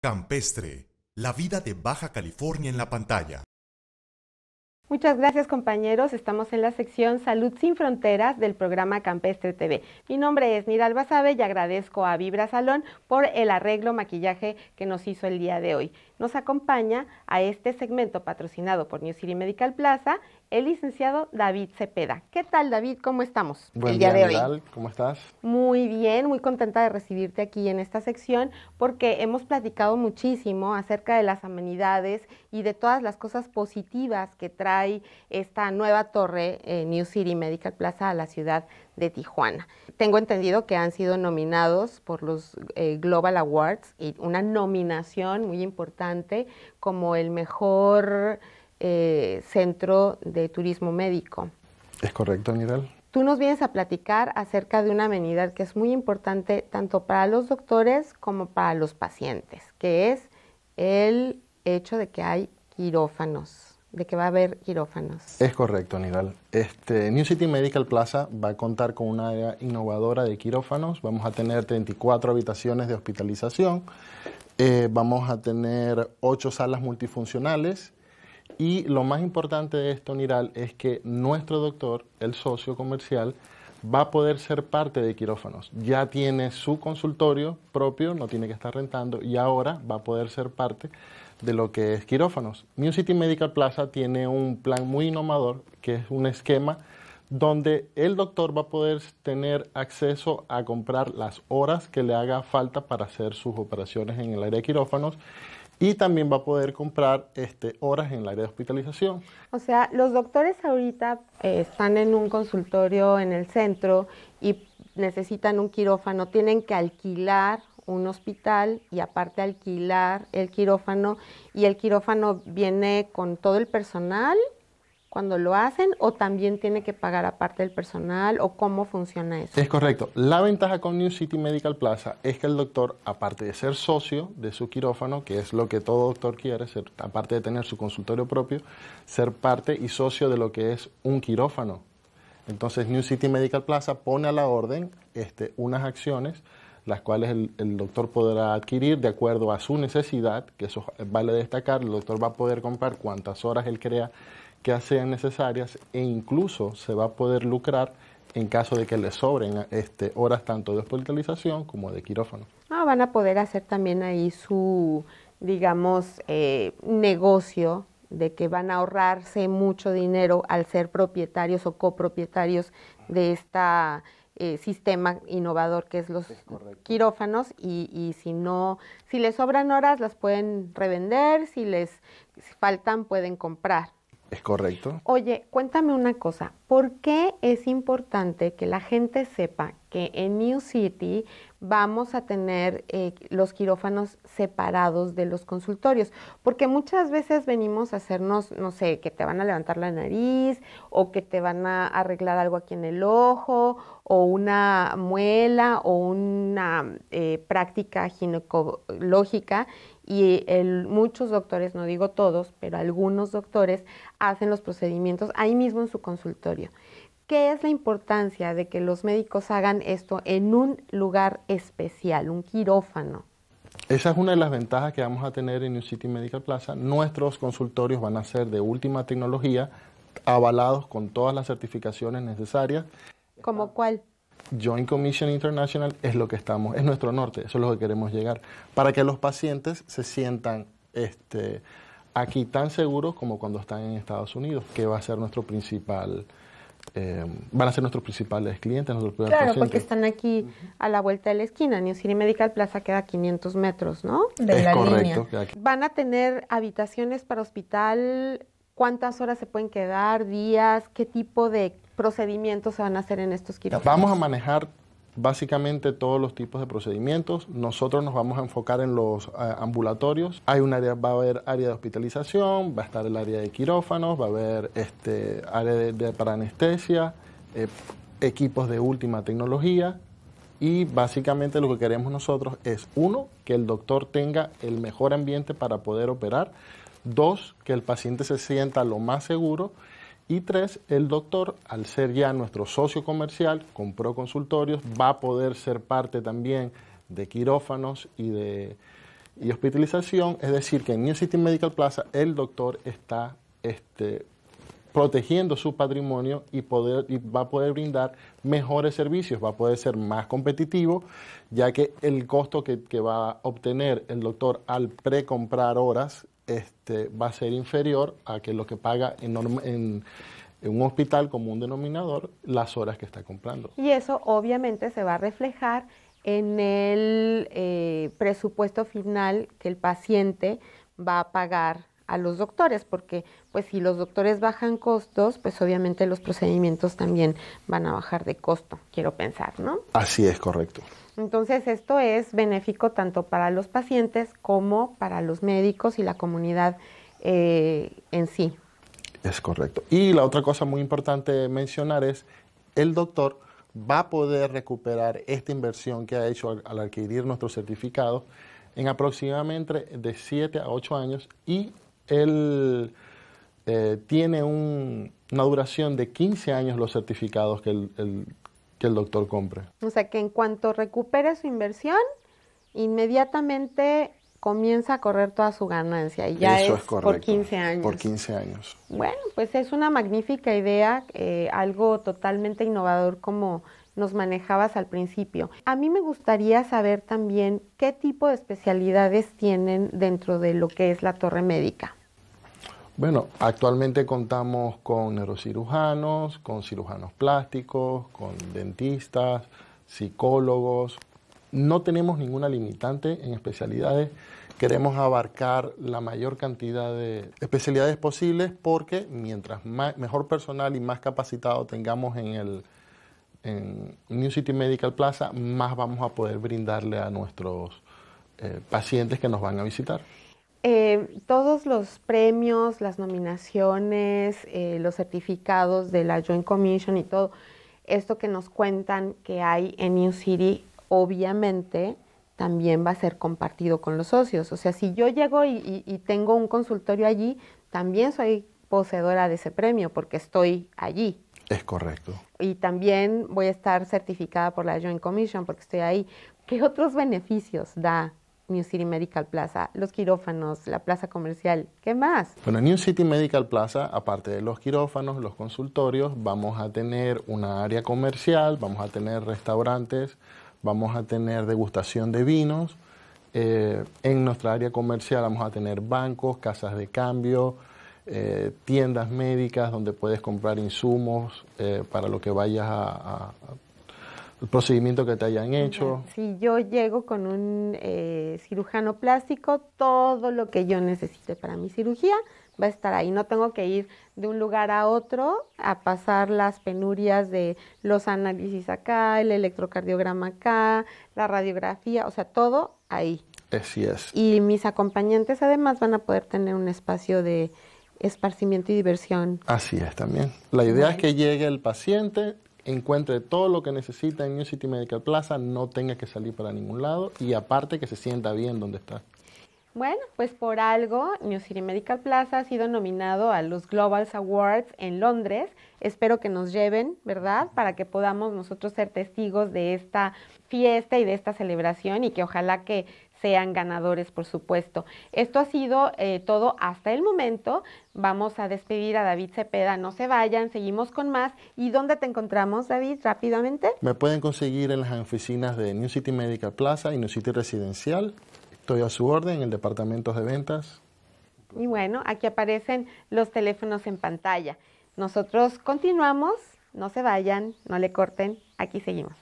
Campestre, la vida de Baja California en la pantalla. Muchas gracias compañeros, estamos en la sección Salud sin Fronteras del programa Campestre TV. Mi nombre es miral Basave y agradezco a Vibra Salón por el arreglo maquillaje que nos hizo el día de hoy. Nos acompaña a este segmento patrocinado por New City Medical Plaza el licenciado David Cepeda. ¿Qué tal, David? ¿Cómo estamos Buen día, ¿Cómo estás? Muy bien, muy contenta de recibirte aquí en esta sección porque hemos platicado muchísimo acerca de las amenidades y de todas las cosas positivas que trae esta nueva torre New City Medical Plaza a la ciudad de Tijuana. Tengo entendido que han sido nominados por los eh, Global Awards y una nominación muy importante como el mejor eh, centro de turismo médico. ¿Es correcto, Nidal? Tú nos vienes a platicar acerca de una amenidad que es muy importante tanto para los doctores como para los pacientes, que es el hecho de que hay quirófanos, de que va a haber quirófanos. Es correcto, Nidal. Este, New City Medical Plaza va a contar con una área innovadora de quirófanos. Vamos a tener 34 habitaciones de hospitalización. Eh, vamos a tener 8 salas multifuncionales y lo más importante de esto, Niral, es que nuestro doctor, el socio comercial, va a poder ser parte de quirófanos. Ya tiene su consultorio propio, no tiene que estar rentando y ahora va a poder ser parte de lo que es quirófanos. New City Medical Plaza tiene un plan muy innovador, que es un esquema donde el doctor va a poder tener acceso a comprar las horas que le haga falta para hacer sus operaciones en el área de quirófanos y también va a poder comprar este, horas en el área de hospitalización. O sea, los doctores ahorita eh, están en un consultorio en el centro y necesitan un quirófano, tienen que alquilar un hospital y aparte alquilar el quirófano y el quirófano viene con todo el personal cuando lo hacen o también tiene que pagar aparte del personal o cómo funciona eso? Es correcto. La ventaja con New City Medical Plaza es que el doctor, aparte de ser socio de su quirófano, que es lo que todo doctor quiere, ser, aparte de tener su consultorio propio, ser parte y socio de lo que es un quirófano. Entonces New City Medical Plaza pone a la orden este, unas acciones las cuales el, el, doctor podrá adquirir de acuerdo a su necesidad, que eso vale destacar, el doctor va a poder comprar cuantas horas él crea ya sean necesarias e incluso se va a poder lucrar en caso de que les sobren este, horas tanto de hospitalización como de quirófano. Ah, van a poder hacer también ahí su, digamos, eh, negocio de que van a ahorrarse mucho dinero al ser propietarios o copropietarios de este sistema innovador que es los quirófanos y, y, si no, si les sobran horas las pueden revender, si les faltan pueden comprar. Es correcto. Oye, cuéntame una cosa, ¿por qué es importante que la gente sepa que en New City vamos a tener eh, los quirófanos separados de los consultorios? Porque muchas veces venimos a hacernos, no sé, que te van a levantar la nariz o que te van a arreglar algo aquí en el ojo o una muela o una eh, práctica ginecológica y muchos doctores, no digo todos, pero algunos doctores hacen los procedimientos ahí mismo en su consultorio. ¿Qué es la importancia de que los médicos hagan esto en un lugar especial, un quirófano? Esa es una de las ventajas que vamos a tener en New City Medical Plaza. Nuestros consultorios van a ser de última tecnología, avalados con todas las certificaciones necesarias ¿Como cuál? Joint Commission International es lo que estamos, es nuestro norte, eso es lo que queremos llegar, para que los pacientes se sientan este, aquí tan seguros como cuando están en Estados Unidos, que va a ser nuestro principal, em, van a ser nuestros principales clientes, nuestros Claro, porque están aquí a la vuelta de la esquina, New City Medical Plaza queda a 500 metros, ¿no? De es la correcto, Van a tener habitaciones para hospital, cuántas horas se pueden quedar, días, qué tipo de procedimientos se van a hacer en estos quirófanos? Vamos a manejar básicamente todos los tipos de procedimientos. Nosotros nos vamos a enfocar en los eh, ambulatorios. Hay un área, va a haber área de hospitalización, va a estar el área de quirófanos, va a haber este área de, para anestesia, eh, equipos de última tecnología. Y básicamente lo que queremos nosotros es, uno, que el doctor tenga el mejor ambiente para poder operar. Dos, que el paciente se sienta lo más seguro y tres, el doctor, al ser ya nuestro socio comercial compró consultorios, va a poder ser parte también de quirófanos y de hospitalización. Es decir, que en New City Medical Plaza el doctor está este, protegiendo su patrimonio y, va a poder brindar mejores servicios, va a poder ser más competitivo, ya que el costo que, que va a obtener el doctor al precomprar horas este, va a ser inferior a que lo que paga en, un hospital como un denominador las horas que está comprando. Y eso obviamente se va a reflejar en el eh, presupuesto final que el paciente va a pagar a los doctores, porque pues si los doctores bajan costos, pues obviamente los procedimientos también van a bajar de costo, quiero pensar, ¿no? Así es, correcto. Entonces esto es benéfico tanto para los pacientes como para los médicos y la comunidad eh, en sí. Es correcto. Y la otra cosa muy importante mencionar es, el doctor va a poder recuperar esta inversión que ha hecho al, adquirir nuestro certificado en aproximadamente de 7 a 8 años y él eh, tiene una duración de 15 años los certificados que él el que el doctor compre. O sea que en cuanto recupere su inversión, inmediatamente comienza a correr toda su ganancia y ya es, por 15 años. Por 15 años. Bueno, pues es una magnífica idea, eh, algo totalmente innovador como nos manejabas al principio. A mí me gustaría saber también qué tipo de especialidades tienen dentro de lo que es la torre médica. Bueno, actualmente contamos con neurocirujanos, con cirujanos plásticos, con dentistas, psicólogos. No tenemos ninguna limitante en especialidades. Queremos abarcar la mayor cantidad de especialidades posibles porque mientras mejor personal y más capacitado tengamos en el New City Medical Plaza, más vamos a poder brindarle a nuestros eh, pacientes que nos van a visitar. Eh, todos los premios, las nominaciones, eh, los certificados de la Joint Commission y todo esto que nos cuentan que hay en New City, obviamente también va a ser compartido con los socios. O sea, si yo llego y, y tengo un consultorio allí, también soy poseedora de ese premio porque estoy allí. Es correcto. Y también voy a estar certificada por la Joint Commission porque estoy ahí. ¿Qué otros beneficios da New City Medical Plaza, los quirófanos, la plaza comercial, ¿qué más? Bueno, New City Medical Plaza, aparte de los quirófanos, los consultorios, vamos a tener una área comercial, vamos a tener restaurantes, vamos a tener degustación de vinos. Eh, en nuestra área comercial vamos a tener bancos, casas de cambio, eh, tiendas médicas donde puedes comprar insumos eh, para lo que vayas a, a, el procedimiento que te hayan hecho. Si yo llego con un eh, cirujano plástico, todo lo que yo necesite para mi cirugía va a estar ahí. No tengo que ir de un lugar a otro a pasar las penurias de los análisis acá, el electrocardiograma acá, la radiografía, o sea, todo ahí. Así es. Y mis acompañantes además van a poder tener un espacio de esparcimiento y diversión. Así es también. La idea es que llegue el paciente, encuentre todo lo que necesita en New City Medical Plaza, no tenga que salir para ningún lado y aparte que se sienta bien donde está. Bueno, pues por algo New City Medical Plaza ha sido nominado a los Global Awards en Londres. Espero que nos lleven, ¿verdad? Para que podamos nosotros ser testigos de esta fiesta y de esta celebración y que ojalá que sean ganadores, por supuesto. Esto ha sido eh, todo hasta el momento. Vamos a despedir a David Cepeda, no se vayan, seguimos con más. ¿Y dónde te encontramos, David, rápidamente? Me pueden conseguir en las oficinas de New City Medical Plaza y New City Residencial. Estoy a su orden en el departamento de ventas. Y bueno, aquí aparecen los teléfonos en pantalla. Nosotros continuamos, no se vayan, no le corten, aquí seguimos.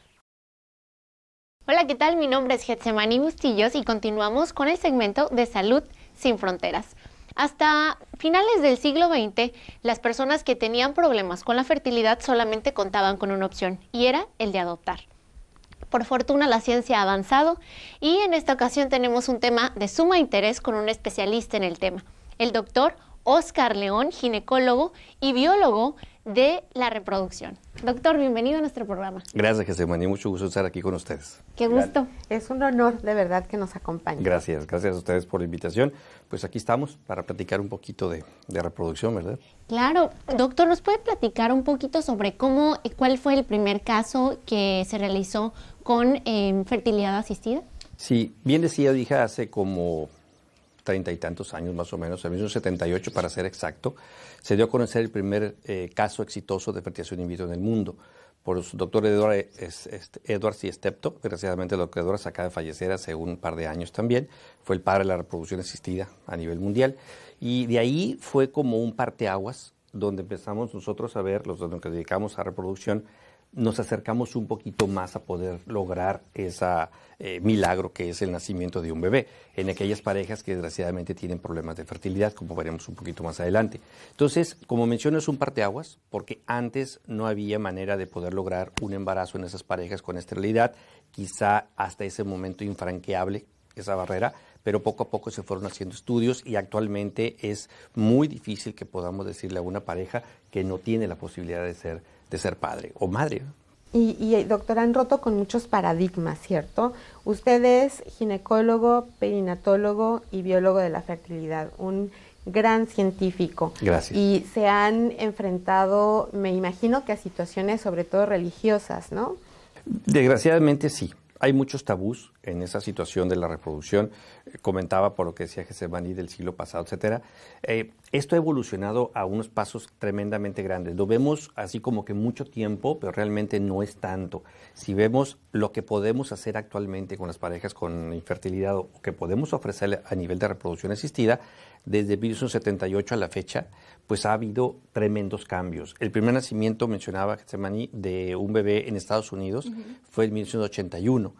Hola, ¿qué tal? Mi nombre es Getsemani Bustillos y continuamos con el segmento de Salud sin Fronteras. Hasta finales del siglo XX, las personas que tenían problemas con la fertilidad solamente contaban con una opción y era el de adoptar. Por fortuna la ciencia ha avanzado y en esta ocasión tenemos un tema de suma interés con un especialista en el tema, el doctor Oscar León, ginecólogo y biólogo de la reproducción. Doctor, bienvenido a nuestro programa. Gracias, Gesemani. Mucho gusto estar aquí con ustedes. Qué gusto. Es un honor de verdad que nos acompañe. Gracias, gracias a ustedes por la invitación. Pues aquí estamos para platicar un poquito de, reproducción, ¿verdad? Claro. Doctor, ¿nos puede platicar un poquito sobre cómo, eh, cuál fue el primer caso que se realizó con eh, fertilidad asistida? Sí, bien decía, dije hace como treinta y tantos años más o menos, en 1978 para ser exacto, se dio a conocer el primer eh, caso exitoso de fertilización in vitro en el mundo por su doctor Edward, Edwards C. Stepto, desgraciadamente el doctor Edwards acaba de fallecer hace un par de años también, fue el padre de la reproducción asistida a nivel mundial, y de ahí fue como un parteaguas donde empezamos nosotros a ver, los que nos dedicamos a reproducción, nos acercamos un poquito más a poder lograr ese eh, milagro que es el nacimiento de un bebé, en aquellas parejas que desgraciadamente tienen problemas de fertilidad, como veremos un poquito más adelante. Entonces, como menciono, es un parteaguas, porque antes no había manera de poder lograr un embarazo en esas parejas con esterilidad, quizá hasta ese momento infranqueable esa barrera, pero poco a poco se fueron haciendo estudios y actualmente es muy difícil que podamos decirle a una pareja que no tiene la posibilidad de ser de ser padre o madre. Y, eh, doctor han roto con muchos paradigmas, ¿cierto? Usted es ginecólogo, perinatólogo y biólogo de la fertilidad, un gran científico. Gracias. Y se han enfrentado, me imagino que a situaciones sobre todo religiosas, ¿no? Desgraciadamente sí. Hay muchos tabús en esa situación de la reproducción. Eh, comentaba por lo que decía Jesse del siglo pasado, etcétera. Eh, esto ha evolucionado a unos pasos tremendamente grandes. Lo vemos así como que mucho tiempo, pero realmente no es tanto. Si vemos lo que podemos hacer actualmente con las parejas con infertilidad o que podemos ofrecerle a nivel de reproducción asistida, desde 1978 a la fecha, pues ha habido tremendos cambios. El primer nacimiento, mencionaba Getsemani, de un bebé en Estados Unidos fue en 1981.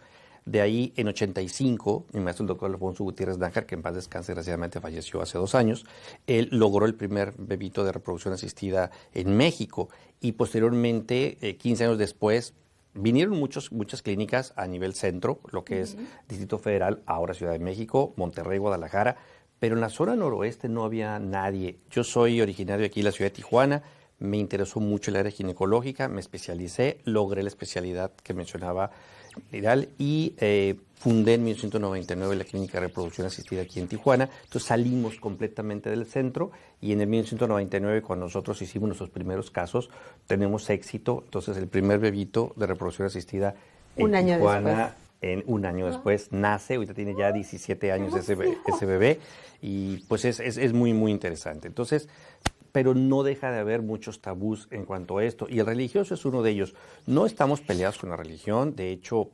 De ahí, en 85, mi maestro, el doctor Alfonso Gutiérrez Nájar, que en paz descanse, desgraciadamente falleció hace dos años, él logró el primer bebito de reproducción asistida en México. Y posteriormente, 15 eh, años después, vinieron muchas clínicas a nivel centro, lo que es Distrito Federal, ahora Ciudad de México, Monterrey, Guadalajara, pero en la zona noroeste no había nadie. Yo soy originario de aquí de la ciudad de Tijuana, me interesó mucho el área ginecológica, me especialicé, logré la especialidad que mencionaba Lidal, y eh, fundé en 1999 la clínica de reproducción asistida aquí en Tijuana. Entonces salimos completamente del centro y en el 1999 cuando nosotros hicimos nuestros primeros casos tenemos éxito. Entonces el primer bebito de reproducción asistida en Tijuana un año después nace, ahorita tiene ya 17 años ese, bebé y pues es, muy, muy interesante. Entonces, pero no deja de haber muchos tabús en cuanto a esto y el religioso es uno de ellos. No estamos peleados con la religión, de hecho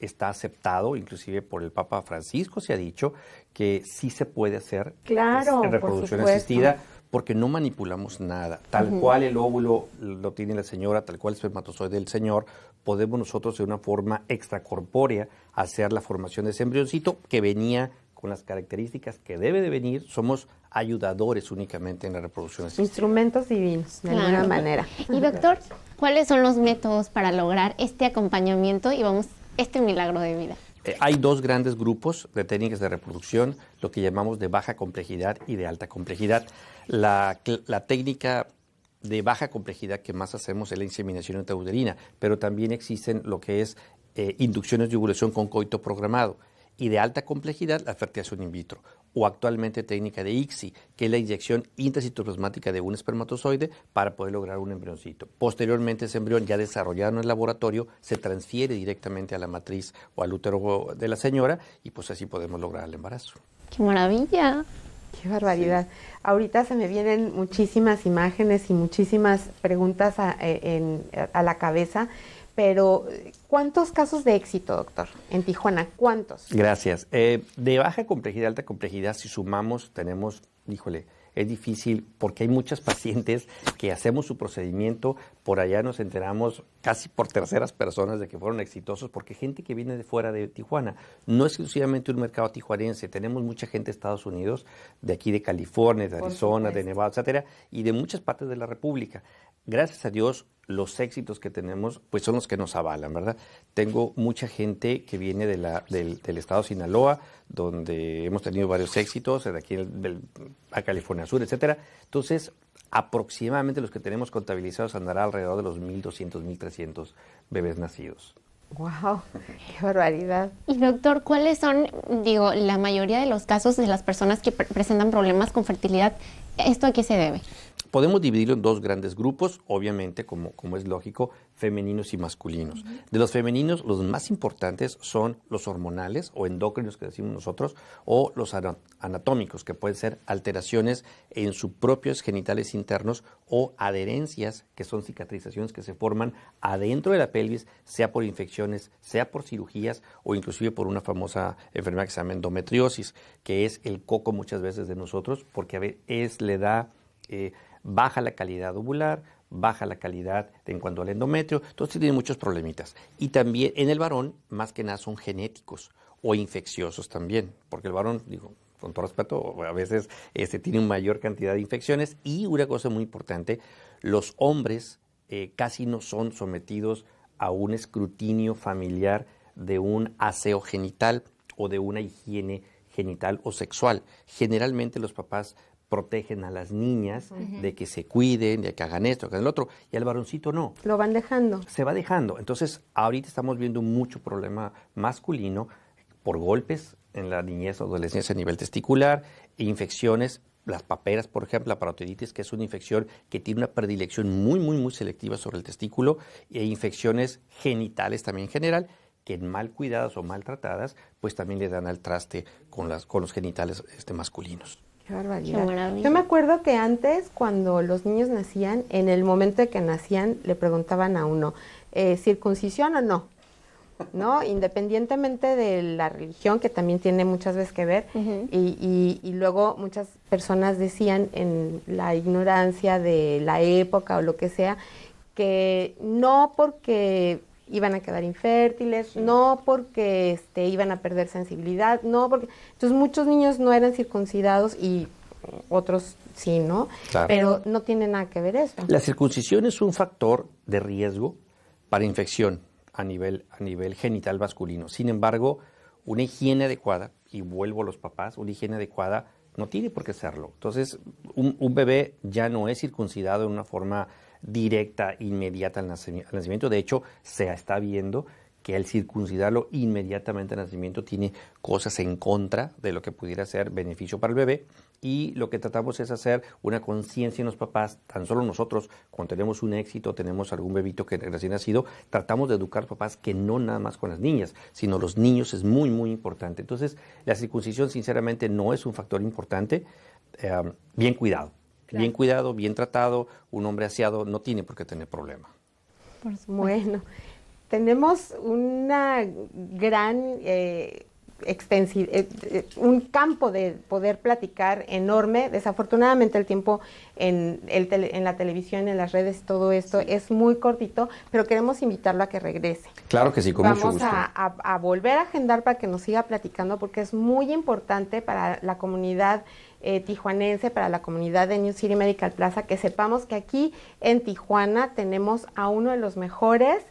está aceptado, inclusive por el Papa Francisco se ha dicho que sí se puede hacer claro, en reproducción asistida porque no manipulamos nada. Tal cual el óvulo lo tiene la señora, tal cual el espermatozoide del señor, podemos nosotros de una forma extracorpórea hacer la formación de ese embrioncito que venía con las características que debe de venir, somos ayudadores únicamente en la reproducción asistida. Instrumentos divinos, de alguna manera. Y doctor, ¿cuáles son los métodos para lograr este acompañamiento y vamos, este milagro de vida? Eh, hay dos grandes grupos de técnicas de reproducción, lo que llamamos de baja complejidad y de alta complejidad. La, la técnica de baja complejidad que más hacemos es la inseminación intrauterina, pero también existen lo que es eh, inducciones de ovulación con coito programado y de alta complejidad la fertilización in vitro o actualmente técnica de ICSI, que es la inyección intracitoplasmática de un espermatozoide para poder lograr un embrioncito. Posteriormente ese embrión ya desarrollado en el laboratorio se transfiere directamente a la matriz o al útero de la señora y pues así podemos lograr el embarazo. ¡Qué maravilla! Qué barbaridad. Ahorita se me vienen muchísimas imágenes y muchísimas preguntas eh, a, la cabeza, pero ¿cuántos casos de éxito, doctor, en Tijuana? ¿Cuántos? Gracias. Eh, de baja complejidad, alta complejidad, si sumamos, tenemos, híjole, es difícil porque hay muchas pacientes que hacemos su procedimiento, por allá nos enteramos casi por terceras personas de que fueron exitosos, porque gente que viene de fuera de Tijuana, no exclusivamente un mercado tijuanense, tenemos mucha gente de Estados Unidos, de aquí de California, de Arizona, de Nevada, etcétera, y de muchas partes de la República gracias a Dios, los éxitos que tenemos, pues son los que nos avalan, ¿verdad? Tengo mucha gente que viene del, estado Sinaloa, donde hemos tenido varios éxitos, de aquí a California Sur, etcétera. Entonces, aproximadamente los que tenemos contabilizados andará alrededor de los 1.200, 1.300 bebés nacidos. ¡Wow! ¡Qué barbaridad! Y doctor, ¿cuáles son, digo, la mayoría de los casos de las personas que presentan problemas con fertilidad? ¿Esto a qué se debe? Podemos dividirlo en dos grandes grupos, obviamente, como, como es lógico, femeninos y masculinos. De los femeninos, los más importantes son los hormonales o endócrinos, que decimos nosotros, o los anatómicos, que pueden ser alteraciones en sus propios genitales internos o adherencias, que son cicatrizaciones que se forman adentro de la pelvis, sea por infecciones, sea por cirugías o inclusive por una famosa enfermedad que se llama endometriosis, que es el coco muchas veces de nosotros, porque a es le da, eh, baja la calidad ovular, baja la calidad en cuanto al endometrio, entonces tiene muchos problemitas. Y también en el varón, más que nada son genéticos o infecciosos también, porque el varón, digo, con todo respeto, a veces este, tiene una mayor cantidad de infecciones. Y una cosa muy importante, los hombres eh, casi no son sometidos a un escrutinio familiar de un aseo genital o de una higiene genital o sexual. Generalmente los papás protegen a las niñas de que se cuiden, de que hagan esto, que hagan el otro, y al varoncito no. Lo van dejando. Se va dejando. Entonces, ahorita estamos viendo mucho problema masculino por golpes en la niñez o adolescencia a nivel testicular, e infecciones, las paperas, por ejemplo, la parotiditis, que es una infección que tiene una predilección muy, muy, muy selectiva sobre el testículo, e infecciones genitales también en general, que mal cuidadas o maltratadas, pues también le dan al traste con, las, con los genitales este, masculinos. Qué barbaridad. Yo me acuerdo que antes, cuando los niños nacían, en el momento de que nacían, le preguntaban a uno, eh, ¿circuncisión o no? ¿no? Independientemente de la religión, que también tiene muchas veces que ver, y, luego muchas personas decían en la ignorancia de la época o lo que sea, que no porque iban a quedar infértiles, no porque este, iban a perder sensibilidad, no porque... Entonces muchos niños no eran circuncidados y otros sí, ¿no? Pero no tiene nada que ver eso. La circuncisión es un factor de riesgo para infección a nivel, a nivel genital masculino. Sin embargo, una higiene adecuada, y vuelvo a los papás, una higiene adecuada no tiene por qué serlo. Entonces, un, un bebé ya no es circuncidado en una forma directa, inmediata al nacimiento. De hecho, se está viendo que el circuncidarlo inmediatamente al nacimiento tiene cosas en contra de lo que pudiera ser beneficio para el bebé y lo que tratamos es hacer una conciencia en los papás, tan solo nosotros, cuando tenemos un éxito, tenemos algún bebito que recién nacido, tratamos de educar papás que no nada más con las niñas, sino los niños es muy, muy importante. Entonces, la circuncisión sinceramente no es un factor importante, eh, bien cuidado bien cuidado, bien tratado, un hombre aseado no tiene por qué tener problema. bueno, tenemos una gran eh, eh, eh, un campo de poder platicar enorme. Desafortunadamente el tiempo en, el en la televisión, en las redes, todo esto es muy cortito, pero queremos invitarlo a que regrese. Claro que sí, con Vamos mucho gusto. A, a, volver a agendar para que nos siga platicando porque es muy importante para la comunidad. Eh, tijuanense, para la comunidad de New City Medical Plaza, que sepamos que aquí en Tijuana tenemos a uno de los mejores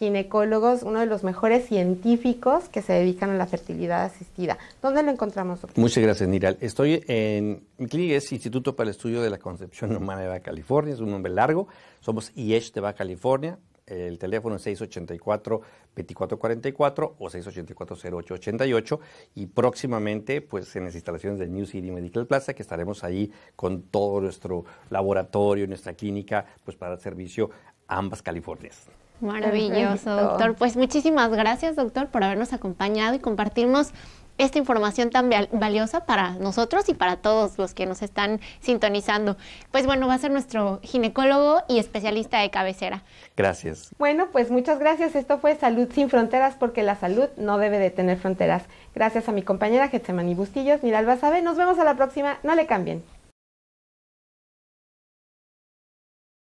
ginecólogos, uno de los mejores científicos que se dedican a la fertilidad asistida. ¿Dónde lo encontramos? Muchas gracias, Niral. Estoy en, mi clínica es Instituto para el Estudio de la Concepción Humana de Baja California, es un nombre largo, somos IESH de Baja California, el teléfono es 684-2444 o 684-0888 y próximamente pues en las instalaciones del New City Medical Plaza que estaremos ahí con todo nuestro laboratorio, nuestra clínica pues para dar servicio a ambas Californias. Maravilloso, doctor. Pues muchísimas gracias, doctor, por habernos acompañado y compartirnos esta información tan valiosa para nosotros y para todos los que nos están sintonizando. Pues bueno, va a ser nuestro ginecólogo y especialista de cabecera. Gracias. Bueno, pues muchas gracias. Esto fue Salud sin Fronteras porque la salud no debe de tener fronteras. Gracias a mi compañera Getsemani Bustillos, Miralba Sabe. Nos vemos a la próxima. No le cambien.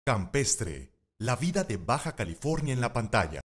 Campestre la vida de Baja California en la pantalla.